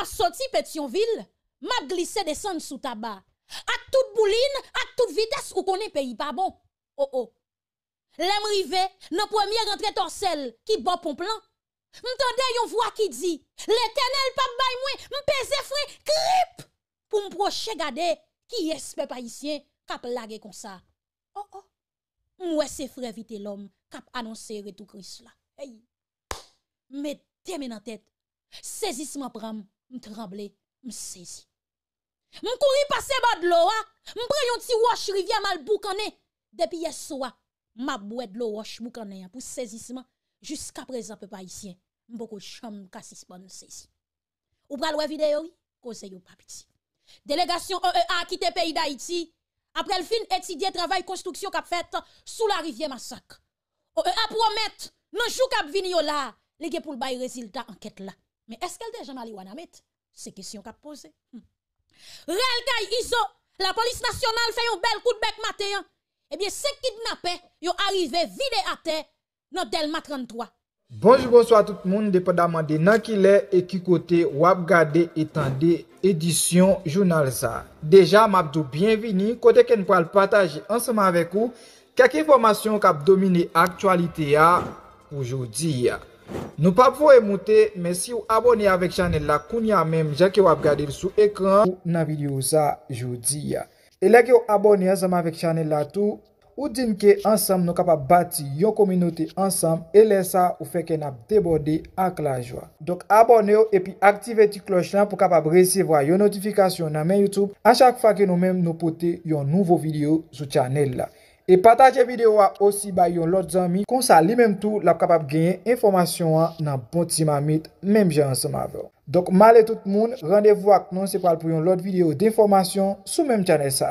ka soti Petionville, m'a glissé descendre sous tabac. À toute bouline, à toute vitesse ou connaît pays pas bon. Oh oh. L'aime rivé, nan première rentrée torsel qui bon plan. M'tande yon voix qui dit, l'Éternel pas bay moi, m'pese frein grip pour m'proche gade qui espère pas ici cap lage comme ça. Oh oh. Mouais c'est frère vite l'homme cap annoncer retour Christ là. Hey. Mette men en tête. Saisissement pram. M'tremble, tremble, M'kouri passe M de pase bad de yon ti rivière rivière mal boukane, depi yes soir ma boued de wosh boukane hein, pour pou jusqu'à présent, peu pas ici, beaucoup cham kassis pas saisi. Ou pral wè vidéo, conseil ou pas Délégation OEA e a quitté pays d'Haïti, après le fin étudié, travail construction qu'a fait hein, sous la rivière Massacre. OEA promet, nan jou kap vini yo la, les pour le bail résultat enquête là. Mè eske l dejan mali wana met se kesyon kap pose? Rel gay Iso, la polis nasyonal fè yon bel koutbek mate yon. Ebyen eh se kidnapè, yon arrive vide ate, non del matran toa. Bonjou bonsoy a tout moun depa damande nan ki lè e ki kote wap gade etande edisyon jounal sa. Deja mabdou, bienveni, kote ken pral pataje anseman vek ou, kak informasyon kap domine aktualite ya oujou di ya. Nou pa pou emote, men si ou abone avèk chanel la, koun ya mem, ja ki ou ap gade sou ekran ou nan videyo sa joudi ya. E la ki ou abone azama avèk chanel la tou, ou din ke ansam nou kapap bati yon kominote ansam, e le sa ou feke nap debode ak la jwa. Dok abone yo, epi aktive ti kloch lan pou kapap resevwa yon notifikasyon nan men YouTube, a chak fa ke nou mem nou pote yon nouvo videyo sou chanel la. E pataje videwa osi ba yon lot zanmi konsa li menm tou la kapap genye informasyon an nan bonti ma mit menm gen an seman ve. Dok male tout moun, randevou ak non sepal pou yon lot videyo de informasyon sou menm chanese sa.